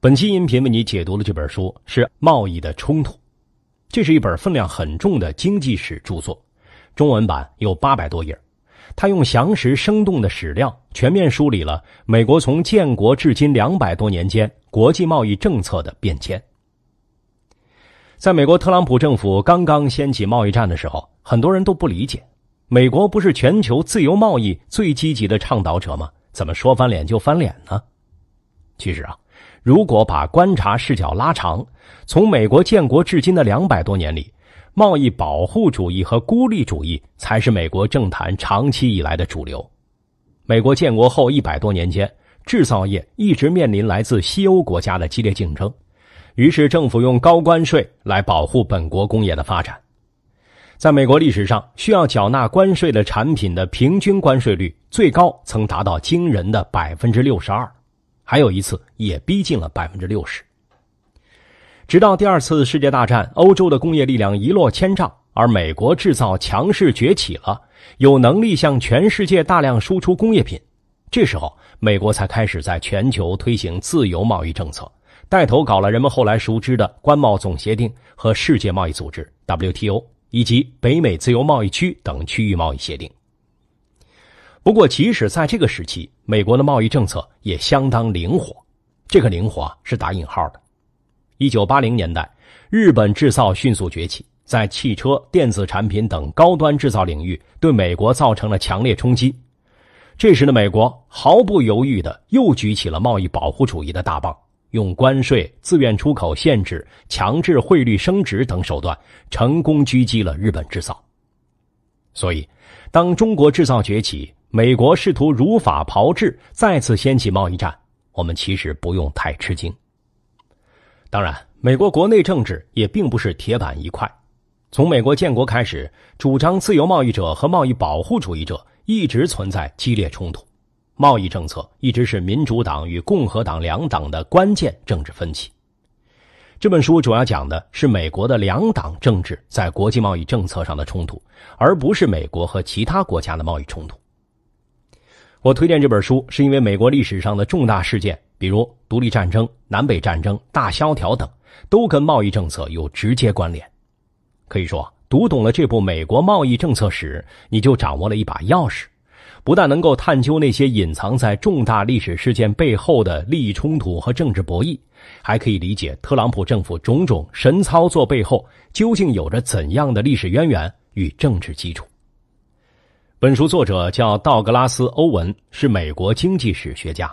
本期音频为你解读的这本书，是《贸易的冲突》，这是一本分量很重的经济史著作，中文版有八百多页。他用详实生动的史料，全面梳理了美国从建国至今两百多年间国际贸易政策的变迁。在美国特朗普政府刚刚掀起贸易战的时候，很多人都不理解，美国不是全球自由贸易最积极的倡导者吗？怎么说翻脸就翻脸呢？其实啊。如果把观察视角拉长，从美国建国至今的两百多年里，贸易保护主义和孤立主义才是美国政坛长期以来的主流。美国建国后一百多年间，制造业一直面临来自西欧国家的激烈竞争，于是政府用高关税来保护本国工业的发展。在美国历史上，需要缴纳关税的产品的平均关税率最高曾达到惊人的百分之六十二。还有一次也逼近了百分之六十。直到第二次世界大战，欧洲的工业力量一落千丈，而美国制造强势崛起了，有能力向全世界大量输出工业品。这时候，美国才开始在全球推行自由贸易政策，带头搞了人们后来熟知的关贸总协定和世界贸易组织 （WTO），以及北美自由贸易区等区域贸易协定。不过，即使在这个时期，美国的贸易政策也相当灵活，这个灵活是打引号的。一九八零年代，日本制造迅速崛起，在汽车、电子产品等高端制造领域对美国造成了强烈冲击。这时的美国毫不犹豫的又举起了贸易保护主义的大棒，用关税、自愿出口限制、强制汇率升值等手段，成功狙击了日本制造。所以，当中国制造崛起。美国试图如法炮制，再次掀起贸易战，我们其实不用太吃惊。当然，美国国内政治也并不是铁板一块。从美国建国开始，主张自由贸易者和贸易保护主义者一直存在激烈冲突，贸易政策一直是民主党与共和党两党的关键政治分歧。这本书主要讲的是美国的两党政治在国际贸易政策上的冲突，而不是美国和其他国家的贸易冲突。我推荐这本书，是因为美国历史上的重大事件，比如独立战争、南北战争、大萧条等，都跟贸易政策有直接关联。可以说，读懂了这部《美国贸易政策史》，你就掌握了一把钥匙，不但能够探究那些隐藏在重大历史事件背后的利益冲突和政治博弈，还可以理解特朗普政府种种神操作背后究竟有着怎样的历史渊源与政治基础。本书作者叫道格拉斯·欧文，是美国经济史学家。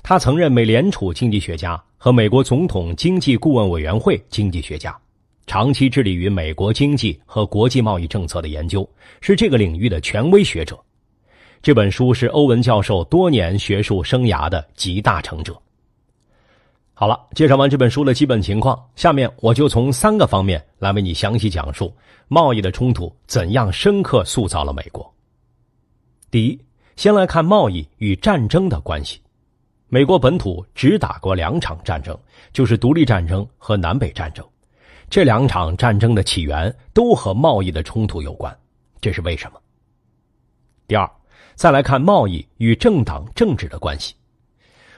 他曾任美联储经济学家和美国总统经济顾问委员会经济学家，长期致力于美国经济和国际贸易政策的研究，是这个领域的权威学者。这本书是欧文教授多年学术生涯的集大成者。好了，介绍完这本书的基本情况，下面我就从三个方面来为你详细讲述贸易的冲突怎样深刻塑造了美国。第一，先来看贸易与战争的关系。美国本土只打过两场战争，就是独立战争和南北战争，这两场战争的起源都和贸易的冲突有关，这是为什么？第二，再来看贸易与政党政治的关系，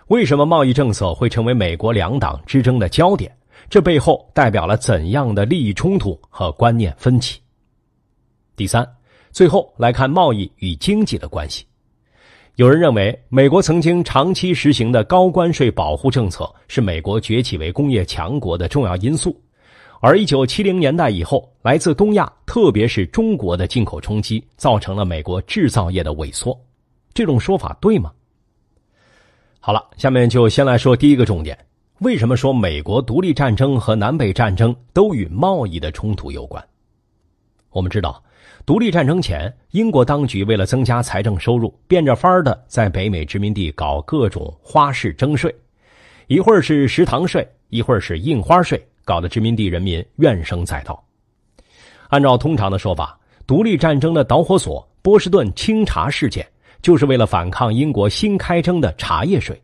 为什么贸易政策会成为美国两党之争的焦点？这背后代表了怎样的利益冲突和观念分歧？第三。最后来看贸易与经济的关系。有人认为，美国曾经长期实行的高关税保护政策是美国崛起为工业强国的重要因素，而1970年代以后来自东亚，特别是中国的进口冲击，造成了美国制造业的萎缩。这种说法对吗？好了，下面就先来说第一个重点：为什么说美国独立战争和南北战争都与贸易的冲突有关？我们知道，独立战争前，英国当局为了增加财政收入，变着法儿的在北美殖民地搞各种花式征税，一会儿是食堂税，一会儿是印花税，搞得殖民地人民怨声载道。按照通常的说法，独立战争的导火索——波士顿清查事件，就是为了反抗英国新开征的茶叶税。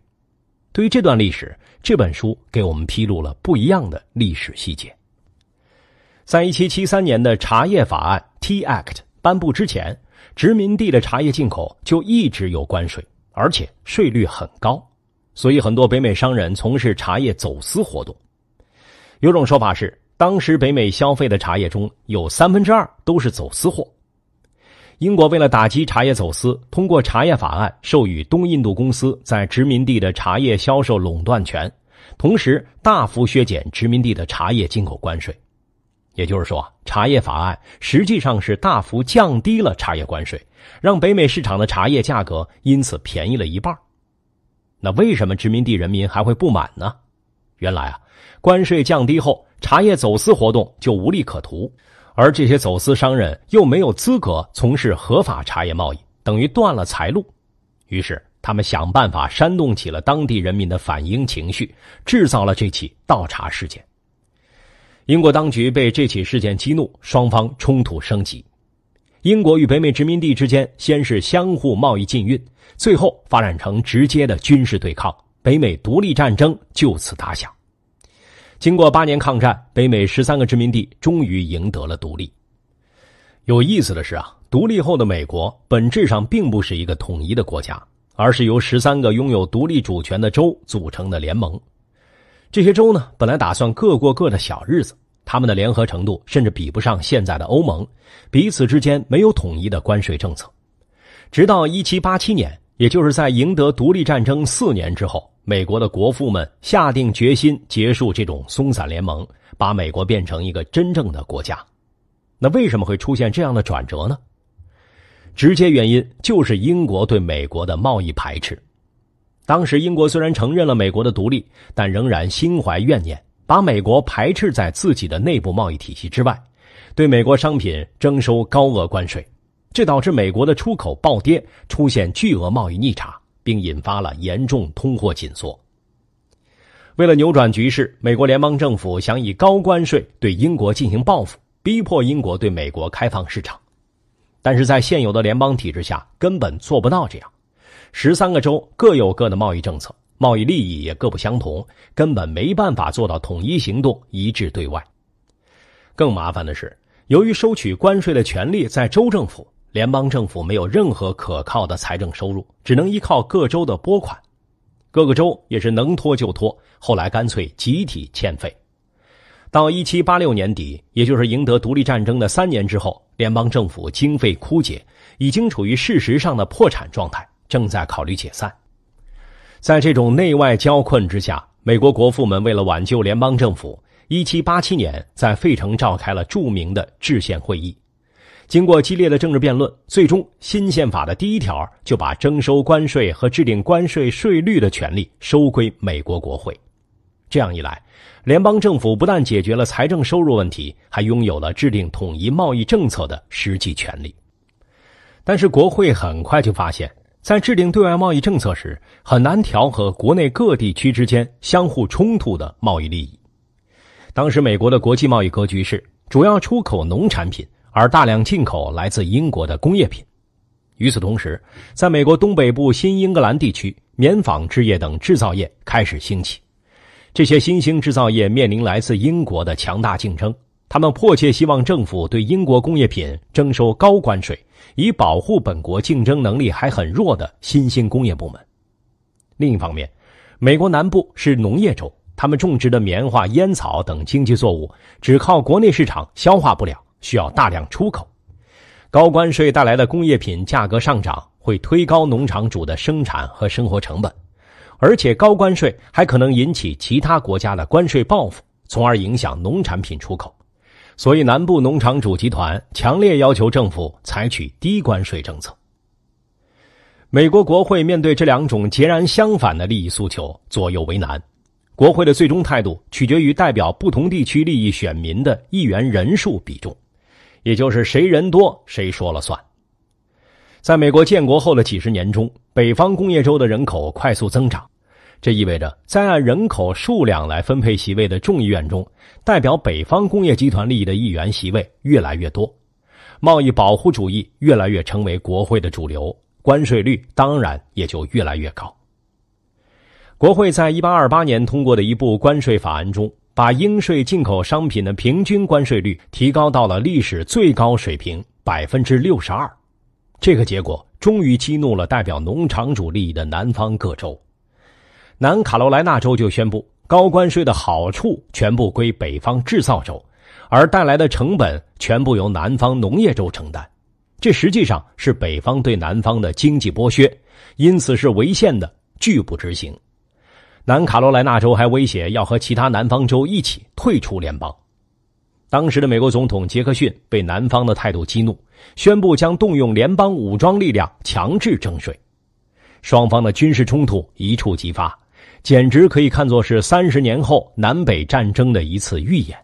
对于这段历史，这本书给我们披露了不一样的历史细节。在一七七三年的茶叶法案 （Te Act） 颁布之前，殖民地的茶叶进口就一直有关税，而且税率很高，所以很多北美商人从事茶叶走私活动。有种说法是，当时北美消费的茶叶中有三分之二都是走私货。英国为了打击茶叶走私，通过茶叶法案，授予东印度公司在殖民地的茶叶销售垄断权，同时大幅削减殖民地的茶叶进口关税。也就是说啊，茶叶法案实际上是大幅降低了茶叶关税，让北美市场的茶叶价格因此便宜了一半。那为什么殖民地人民还会不满呢？原来啊，关税降低后，茶叶走私活动就无利可图，而这些走私商人又没有资格从事合法茶叶贸易，等于断了财路。于是他们想办法煽动起了当地人民的反应情绪，制造了这起倒茶事件。英国当局被这起事件激怒，双方冲突升级。英国与北美殖民地之间先是相互贸易禁运，最后发展成直接的军事对抗。北美独立战争就此打响。经过八年抗战，北美十三个殖民地终于赢得了独立。有意思的是啊，独立后的美国本质上并不是一个统一的国家，而是由十三个拥有独立主权的州组成的联盟。这些州呢，本来打算各过各的小日子，他们的联合程度甚至比不上现在的欧盟，彼此之间没有统一的关税政策。直到1787年，也就是在赢得独立战争四年之后，美国的国父们下定决心结束这种松散联盟，把美国变成一个真正的国家。那为什么会出现这样的转折呢？直接原因就是英国对美国的贸易排斥。当时，英国虽然承认了美国的独立，但仍然心怀怨念，把美国排斥在自己的内部贸易体系之外，对美国商品征收高额关税，这导致美国的出口暴跌，出现巨额贸易逆差，并引发了严重通货紧缩。为了扭转局势，美国联邦政府想以高关税对英国进行报复，逼迫英国对美国开放市场，但是在现有的联邦体制下，根本做不到这样。十三个州各有各的贸易政策，贸易利益也各不相同，根本没办法做到统一行动、一致对外。更麻烦的是，由于收取关税的权利在州政府，联邦政府没有任何可靠的财政收入，只能依靠各州的拨款。各个州也是能拖就拖，后来干脆集体欠费。到一七八六年底，也就是赢得独立战争的三年之后，联邦政府经费枯竭，已经处于事实上的破产状态。正在考虑解散。在这种内外交困之下，美国国父们为了挽救联邦政府，一七八七年在费城召开了著名的制宪会议。经过激烈的政治辩论，最终新宪法的第一条就把征收关税和制定关税税率的权利收归美国国会。这样一来，联邦政府不但解决了财政收入问题，还拥有了制定统一贸易政策的实际权利。但是国会很快就发现。在制定对外贸易政策时，很难调和国内各地区之间相互冲突的贸易利益。当时，美国的国际贸易格局是主要出口农产品，而大量进口来自英国的工业品。与此同时，在美国东北部新英格兰地区，棉纺织业等制造业开始兴起。这些新兴制造业面临来自英国的强大竞争，他们迫切希望政府对英国工业品征收高关税。以保护本国竞争能力还很弱的新兴工业部门。另一方面，美国南部是农业州，他们种植的棉花、烟草等经济作物只靠国内市场消化不了，需要大量出口。高关税带来的工业品价格上涨会推高农场主的生产和生活成本，而且高关税还可能引起其他国家的关税报复，从而影响农产品出口。所以，南部农场主集团强烈要求政府采取低关税政策。美国国会面对这两种截然相反的利益诉求，左右为难。国会的最终态度取决于代表不同地区利益选民的议员人数比重，也就是谁人多谁说了算。在美国建国后的几十年中，北方工业州的人口快速增长。这意味着，在按人口数量来分配席位的众议院中，代表北方工业集团利益的议员席位越来越多，贸易保护主义越来越成为国会的主流，关税率当然也就越来越高。国会在一八二八年通过的一部关税法案中，把应税进口商品的平均关税率提高到了历史最高水平百分之六十二，这个结果终于激怒了代表农场主利益的南方各州。南卡罗来纳州就宣布，高关税的好处全部归北方制造州，而带来的成本全部由南方农业州承担，这实际上是北方对南方的经济剥削，因此是违宪的，拒不执行。南卡罗来纳州还威胁要和其他南方州一起退出联邦。当时的美国总统杰克逊被南方的态度激怒，宣布将动用联邦武装力量强制征税，双方的军事冲突一触即发。简直可以看作是三十年后南北战争的一次预演。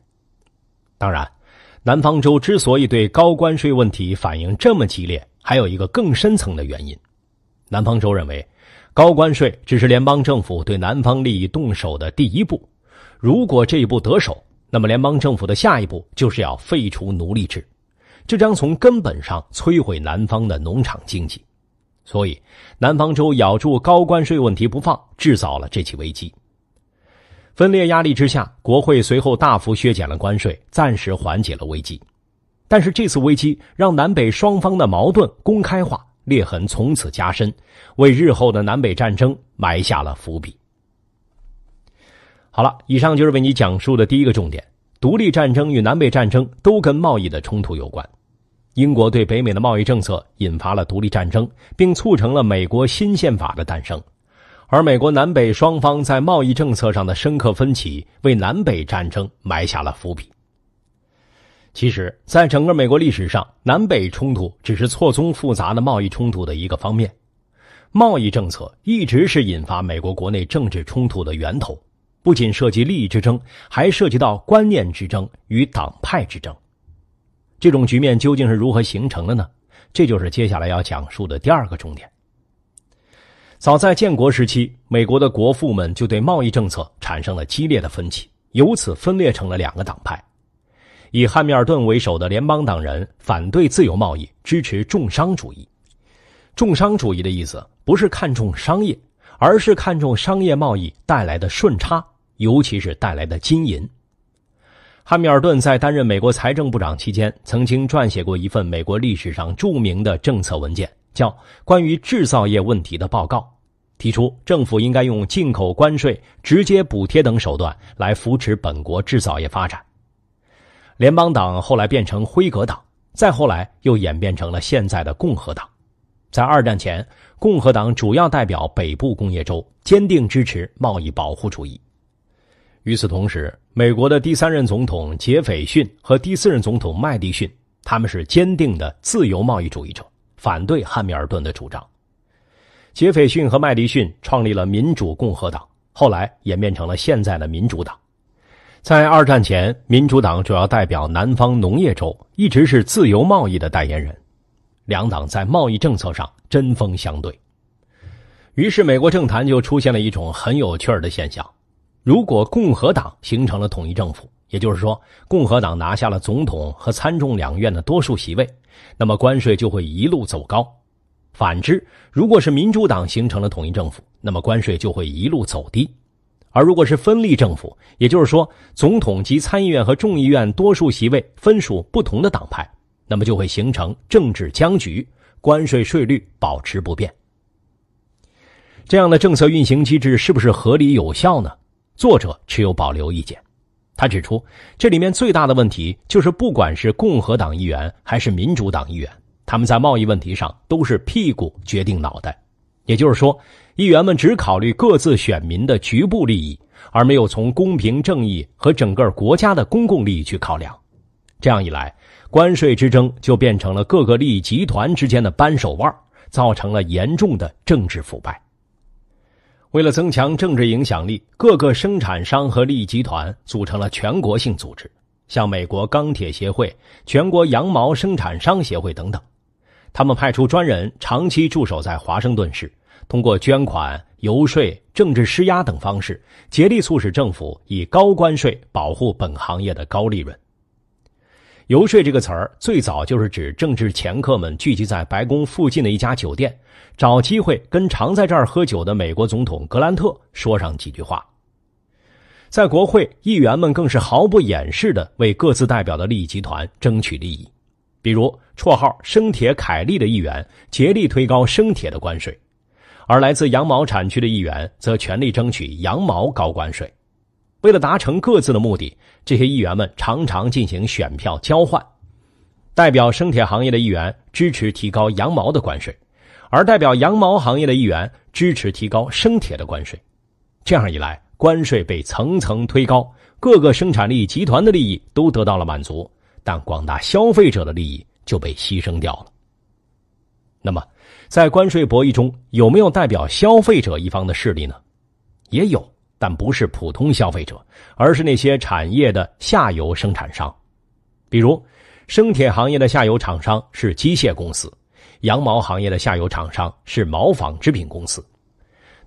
当然，南方州之所以对高关税问题反应这么激烈，还有一个更深层的原因。南方州认为，高关税只是联邦政府对南方利益动手的第一步。如果这一步得手，那么联邦政府的下一步就是要废除奴隶制，这将从根本上摧毁南方的农场经济。所以，南方州咬住高关税问题不放，制造了这起危机。分裂压力之下，国会随后大幅削减了关税，暂时缓解了危机。但是，这次危机让南北双方的矛盾公开化，裂痕从此加深，为日后的南北战争埋下了伏笔。好了，以上就是为你讲述的第一个重点：独立战争与南北战争都跟贸易的冲突有关。英国对北美的贸易政策引发了独立战争，并促成了美国新宪法的诞生，而美国南北双方在贸易政策上的深刻分歧，为南北战争埋下了伏笔。其实，在整个美国历史上，南北冲突只是错综复杂的贸易冲突的一个方面，贸易政策一直是引发美国国内政治冲突的源头，不仅涉及利益之争，还涉及到观念之争与党派之争。这种局面究竟是如何形成的呢？这就是接下来要讲述的第二个重点。早在建国时期，美国的国父们就对贸易政策产生了激烈的分歧，由此分裂成了两个党派。以汉密尔顿为首的联邦党人反对自由贸易，支持重商主义。重商主义的意思不是看重商业，而是看重商业贸易带来的顺差，尤其是带来的金银。汉密尔顿在担任美国财政部长期间，曾经撰写过一份美国历史上著名的政策文件，叫《关于制造业问题的报告》，提出政府应该用进口关税、直接补贴等手段来扶持本国制造业发展。联邦党后来变成辉格党，再后来又演变成了现在的共和党。在二战前，共和党主要代表北部工业州，坚定支持贸易保护主义。与此同时，美国的第三任总统杰斐逊和第四任总统麦迪逊，他们是坚定的自由贸易主义者，反对汉密尔顿的主张。杰斐逊和麦迪逊创立了民主共和党，后来演变成了现在的民主党。在二战前，民主党主要代表南方农业州，一直是自由贸易的代言人。两党在贸易政策上针锋相对，于是美国政坛就出现了一种很有趣的现象。如果共和党形成了统一政府，也就是说共和党拿下了总统和参众两院的多数席位，那么关税就会一路走高；反之，如果是民主党形成了统一政府，那么关税就会一路走低；而如果是分立政府，也就是说总统及参议院和众议院多数席位分属不同的党派，那么就会形成政治僵局，关税税率保持不变。这样的政策运行机制是不是合理有效呢？作者持有保留意见，他指出，这里面最大的问题就是，不管是共和党议员还是民主党议员，他们在贸易问题上都是屁股决定脑袋，也就是说，议员们只考虑各自选民的局部利益，而没有从公平正义和整个国家的公共利益去考量。这样一来，关税之争就变成了各个利益集团之间的扳手腕，造成了严重的政治腐败。为了增强政治影响力，各个生产商和利益集团组成了全国性组织，像美国钢铁协会、全国羊毛生产商协会等等。他们派出专人长期驻守在华盛顿市，通过捐款、游说、政治施压等方式，竭力促使政府以高关税保护本行业的高利润。游说这个词儿最早就是指政治掮客们聚集在白宫附近的一家酒店，找机会跟常在这儿喝酒的美国总统格兰特说上几句话。在国会，议员们更是毫不掩饰的为各自代表的利益集团争取利益，比如绰号生铁凯利的议员竭力推高生铁的关税，而来自羊毛产区的议员则全力争取羊毛高关税。为了达成各自的目的，这些议员们常常进行选票交换。代表生铁行业的议员支持提高羊毛的关税，而代表羊毛行业的议员支持提高生铁的关税。这样一来，关税被层层推高，各个生产力集团的利益都得到了满足，但广大消费者的利益就被牺牲掉了。那么，在关税博弈中，有没有代表消费者一方的势力呢？也有。但不是普通消费者，而是那些产业的下游生产商，比如生铁行业的下游厂商是机械公司，羊毛行业的下游厂商是毛纺织品公司。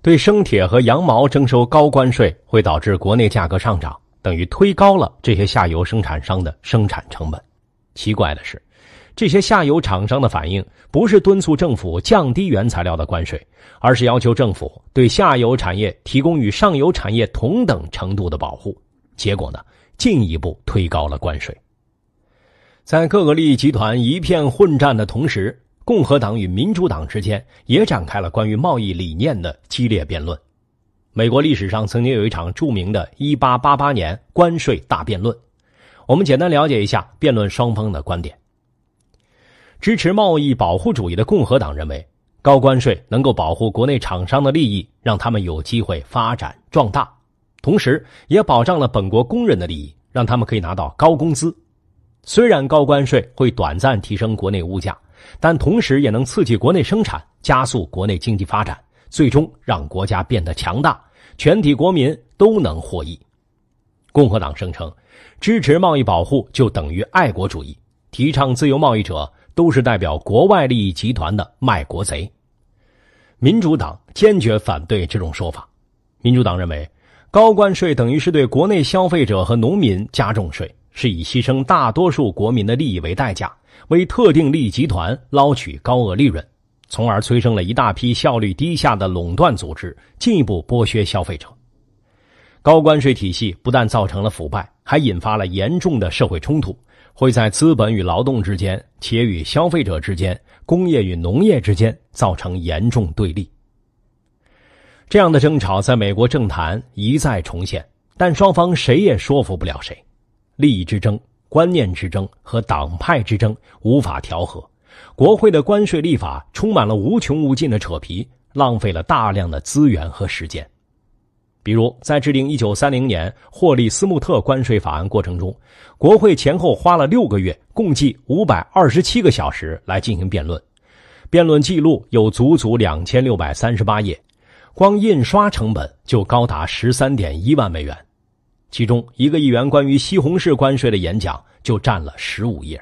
对生铁和羊毛征收高关税，会导致国内价格上涨，等于推高了这些下游生产商的生产成本。奇怪的是。这些下游厂商的反应不是敦促政府降低原材料的关税，而是要求政府对下游产业提供与上游产业同等程度的保护。结果呢，进一步推高了关税。在各个利益集团一片混战的同时，共和党与民主党之间也展开了关于贸易理念的激烈辩论。美国历史上曾经有一场著名的1888年关税大辩论，我们简单了解一下辩论双方的观点。支持贸易保护主义的共和党认为，高关税能够保护国内厂商的利益，让他们有机会发展壮大，同时也保障了本国工人的利益，让他们可以拿到高工资。虽然高关税会短暂提升国内物价，但同时也能刺激国内生产，加速国内经济发展，最终让国家变得强大，全体国民都能获益。共和党声称，支持贸易保护就等于爱国主义，提倡自由贸易者。都是代表国外利益集团的卖国贼。民主党坚决反对这种说法。民主党认为，高关税等于是对国内消费者和农民加重税，是以牺牲大多数国民的利益为代价，为特定利益集团捞取高额利润，从而催生了一大批效率低下的垄断组织，进一步剥削消费者。高关税体系不但造成了腐败，还引发了严重的社会冲突。会在资本与劳动之间，且与消费者之间、工业与农业之间造成严重对立。这样的争吵在美国政坛一再重现，但双方谁也说服不了谁。利益之争、观念之争和党派之争无法调和，国会的关税立法充满了无穷无尽的扯皮，浪费了大量的资源和时间。比如，在制定1930年霍利斯穆特关税法案过程中，国会前后花了6个月，共计527个小时来进行辩论，辩论记录有足足2638页，光印刷成本就高达13.1万美元，其中一个议员关于西红柿关税的演讲就占了15页。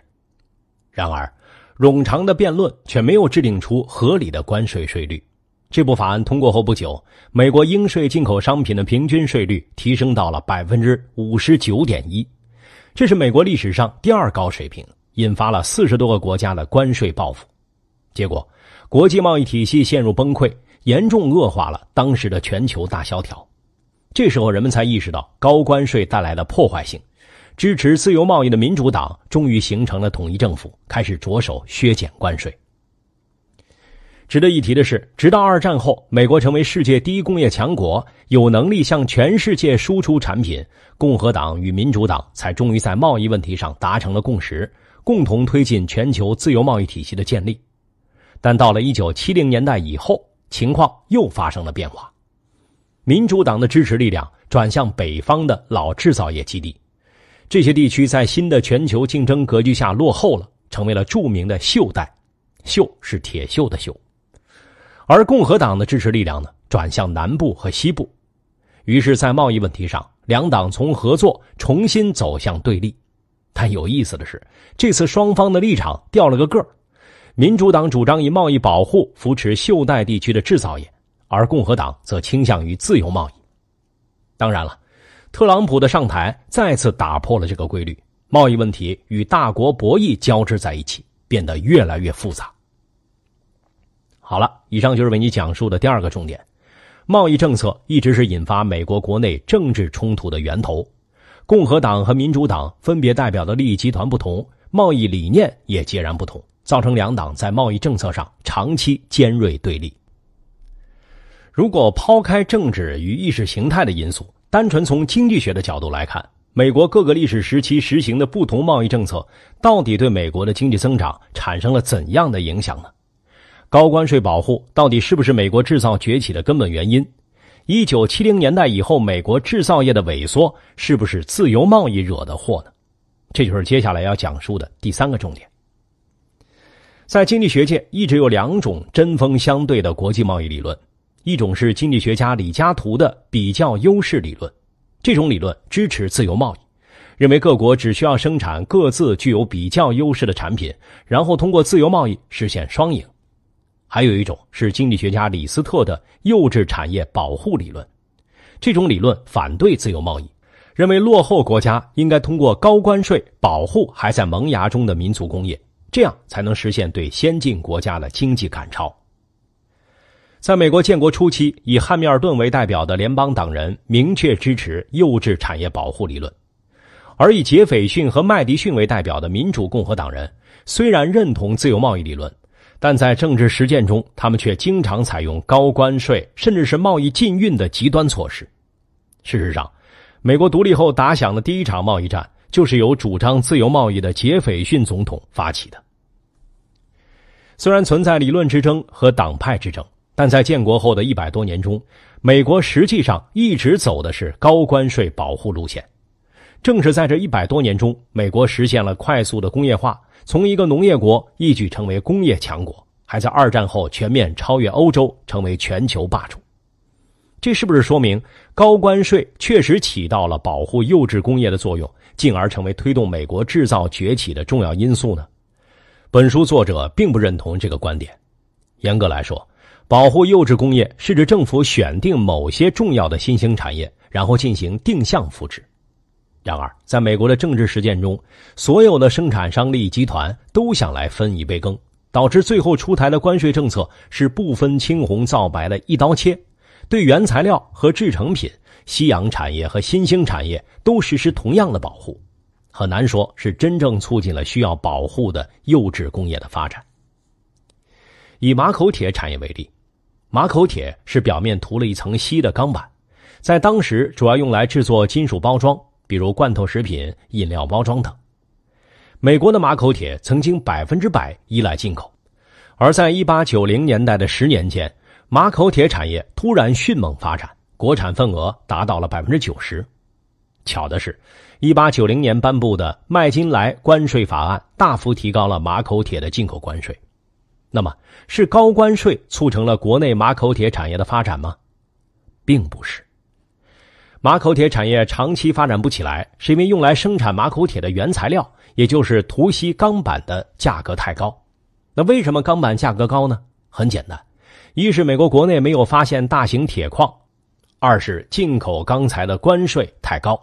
然而，冗长的辩论却没有制定出合理的关税税率。这部法案通过后不久，美国应税进口商品的平均税率提升到了百分之五十九点一，这是美国历史上第二高水平，引发了四十多个国家的关税报复，结果国际贸易体系陷入崩溃，严重恶化了当时的全球大萧条。这时候人们才意识到高关税带来的破坏性，支持自由贸易的民主党终于形成了统一政府，开始着手削减关税。值得一提的是，直到二战后，美国成为世界第一工业强国，有能力向全世界输出产品。共和党与民主党才终于在贸易问题上达成了共识，共同推进全球自由贸易体系的建立。但到了1970年代以后，情况又发生了变化。民主党的支持力量转向北方的老制造业基地，这些地区在新的全球竞争格局下落后了，成为了著名的“锈带”，“锈”是铁锈的“锈”。而共和党的支持力量呢转向南部和西部，于是，在贸易问题上，两党从合作重新走向对立。但有意思的是，这次双方的立场掉了个个儿：民主党主张以贸易保护扶持袖带地区的制造业，而共和党则倾向于自由贸易。当然了，特朗普的上台再次打破了这个规律。贸易问题与大国博弈交织在一起，变得越来越复杂。好了，以上就是为你讲述的第二个重点。贸易政策一直是引发美国国内政治冲突的源头。共和党和民主党分别代表的利益集团不同，贸易理念也截然不同，造成两党在贸易政策上长期尖锐对立。如果抛开政治与意识形态的因素，单纯从经济学的角度来看，美国各个历史时期实行的不同贸易政策，到底对美国的经济增长产生了怎样的影响呢？高关税保护到底是不是美国制造崛起的根本原因？一九七零年代以后，美国制造业的萎缩是不是自由贸易惹的祸呢？这就是接下来要讲述的第三个重点。在经济学界，一直有两种针锋相对的国际贸易理论：一种是经济学家李嘉图的比较优势理论，这种理论支持自由贸易，认为各国只需要生产各自具有比较优势的产品，然后通过自由贸易实现双赢。还有一种是经济学家李斯特的幼稚产业保护理论，这种理论反对自由贸易，认为落后国家应该通过高关税保护还在萌芽中的民族工业，这样才能实现对先进国家的经济赶超。在美国建国初期，以汉密尔顿为代表的联邦党人明确支持幼稚产业保护理论，而以杰斐逊和麦迪逊为代表的民主共和党人虽然认同自由贸易理论。但在政治实践中，他们却经常采用高关税甚至是贸易禁运的极端措施。事实上，美国独立后打响的第一场贸易战就是由主张自由贸易的杰斐逊总统发起的。虽然存在理论之争和党派之争，但在建国后的一百多年中，美国实际上一直走的是高关税保护路线。正是在这一百多年中，美国实现了快速的工业化。从一个农业国一举成为工业强国，还在二战后全面超越欧洲，成为全球霸主。这是不是说明高关税确实起到了保护幼稚工业的作用，进而成为推动美国制造崛起的重要因素呢？本书作者并不认同这个观点。严格来说，保护幼稚工业是指政府选定某些重要的新兴产业，然后进行定向扶持。然而，在美国的政治实践中，所有的生产商利益集团都想来分一杯羹，导致最后出台的关税政策是不分青红皂白的一刀切，对原材料和制成品、夕阳产业和新兴产业都实施同样的保护，很难说是真正促进了需要保护的优质工业的发展。以马口铁产业为例，马口铁是表面涂了一层锡的钢板，在当时主要用来制作金属包装。比如罐头食品、饮料包装等。美国的马口铁曾经百分之百依赖进口，而在1890年代的十年间，马口铁产业突然迅猛发展，国产份额达到了百分之九十。巧的是，1890年颁布的麦金莱关税法案大幅提高了马口铁的进口关税。那么，是高关税促成了国内马口铁产业的发展吗？并不是。马口铁产业长期发展不起来，是因为用来生产马口铁的原材料，也就是涂锡钢板的价格太高。那为什么钢板价格高呢？很简单，一是美国国内没有发现大型铁矿，二是进口钢材的关税太高。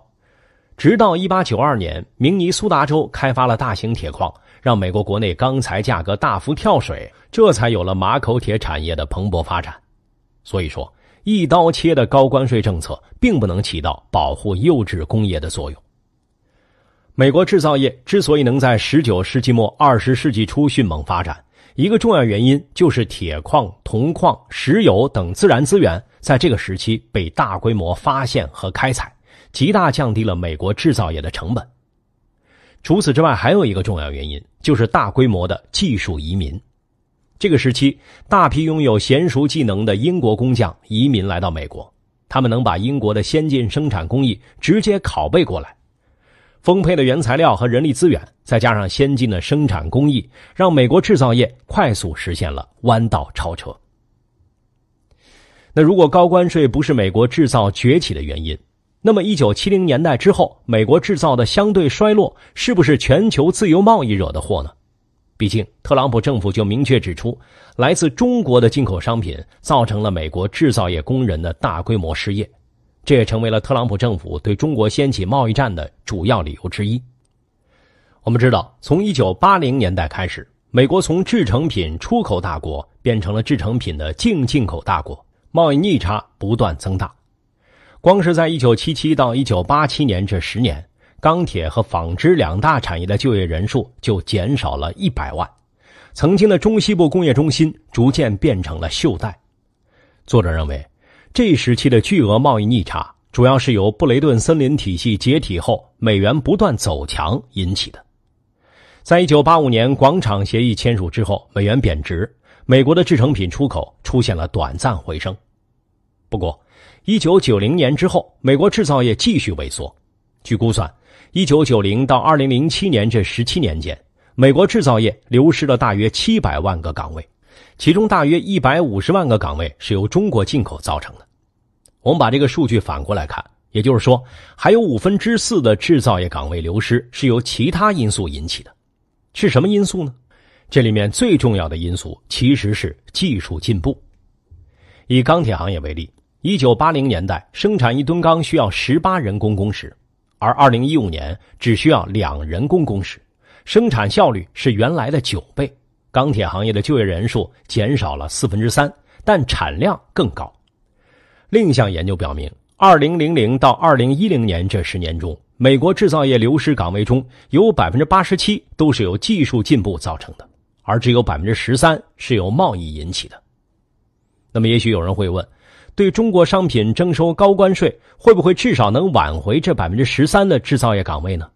直到一八九二年，明尼苏达州开发了大型铁矿，让美国国内钢材价格大幅跳水，这才有了马口铁产业的蓬勃发展。所以说。一刀切的高关税政策并不能起到保护优质工业的作用。美国制造业之所以能在十九世纪末二十世纪初迅猛发展，一个重要原因就是铁矿、铜矿、石油等自然资源在这个时期被大规模发现和开采，极大降低了美国制造业的成本。除此之外，还有一个重要原因就是大规模的技术移民。这个时期，大批拥有娴熟技能的英国工匠移民来到美国，他们能把英国的先进生产工艺直接拷贝过来。丰沛的原材料和人力资源，再加上先进的生产工艺，让美国制造业快速实现了弯道超车。那如果高关税不是美国制造崛起的原因，那么1970年代之后美国制造的相对衰落，是不是全球自由贸易惹的祸呢？毕竟，特朗普政府就明确指出，来自中国的进口商品造成了美国制造业工人的大规模失业，这也成为了特朗普政府对中国掀起贸易战的主要理由之一。我们知道，从一九八零年代开始，美国从制成品出口大国变成了制成品的净进口大国，贸易逆差不断增大。光是在一九七七到一九八七年这十年。钢铁和纺织两大产业的就业人数就减少了一百万，曾经的中西部工业中心逐渐变成了锈带。作者认为，这一时期的巨额贸易逆差主要是由布雷顿森林体系解体后美元不断走强引起的。在一九八五年广场协议签署之后，美元贬值，美国的制成品出口出现了短暂回升。不过，一九九零年之后，美国制造业继续萎缩。据估算，一九九零到二零零七年这十七年间，美国制造业流失了大约七百万个岗位，其中大约一百五十万个岗位是由中国进口造成的。我们把这个数据反过来看，也就是说，还有五分之四的制造业岗位流失是由其他因素引起的。是什么因素呢？这里面最重要的因素其实是技术进步。以钢铁行业为例，一九八零年代生产一吨钢需要十八人工工时。而二零一五年只需要两人工工时，生产效率是原来的九倍。钢铁行业的就业人数减少了四分之三，但产量更高。另一项研究表明，二零零零到二零一零年这十年中，美国制造业流失岗位中有百分之八十七都是由技术进步造成的，而只有百分之十三是由贸易引起的。那么，也许有人会问？对中国商品征收高关税，会不会至少能挽回这百分之十三的制造业岗位呢？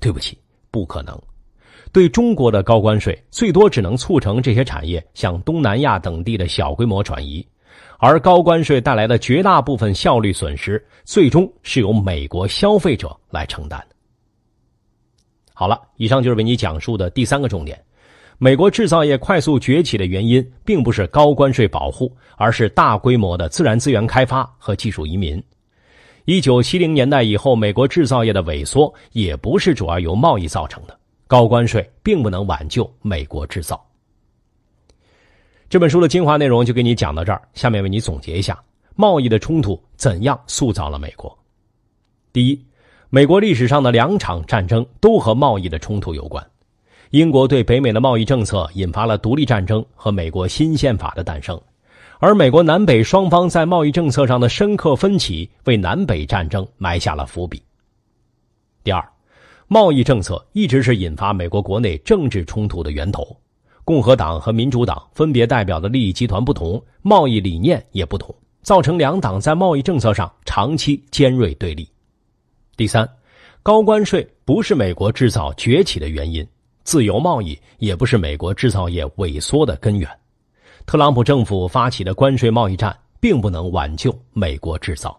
对不起，不可能。对中国的高关税，最多只能促成这些产业向东南亚等地的小规模转移，而高关税带来的绝大部分效率损失，最终是由美国消费者来承担好了，以上就是为你讲述的第三个重点。美国制造业快速崛起的原因，并不是高关税保护，而是大规模的自然资源开发和技术移民。一九七零年代以后，美国制造业的萎缩也不是主要由贸易造成的。高关税并不能挽救美国制造。这本书的精华内容就给你讲到这儿，下面为你总结一下贸易的冲突怎样塑造了美国。第一，美国历史上的两场战争都和贸易的冲突有关。英国对北美的贸易政策引发了独立战争和美国新宪法的诞生，而美国南北双方在贸易政策上的深刻分歧为南北战争埋下了伏笔。第二，贸易政策一直是引发美国国内政治冲突的源头，共和党和民主党分别代表的利益集团不同，贸易理念也不同，造成两党在贸易政策上长期尖锐对立。第三，高关税不是美国制造崛起的原因。自由贸易也不是美国制造业萎缩的根源，特朗普政府发起的关税贸易战并不能挽救美国制造。